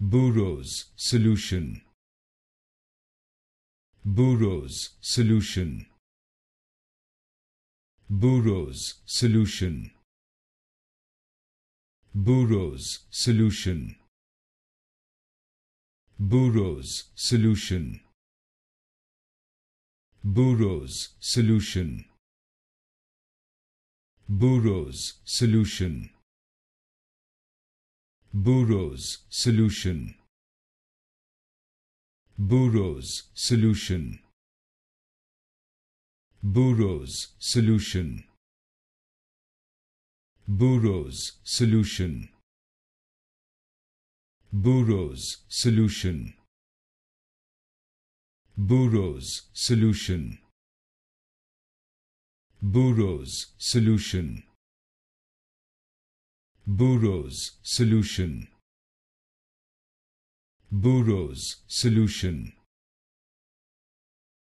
Buro's solution Buro's solution Buro's solution Buro's solution Buro's solution Buro's solution Buro's solution Buro's solution. Buro's solution. Buro's solution. Buro's solution. Buro's solution. Buro's solution. Burroughs solution. Buro's solution Buro's solution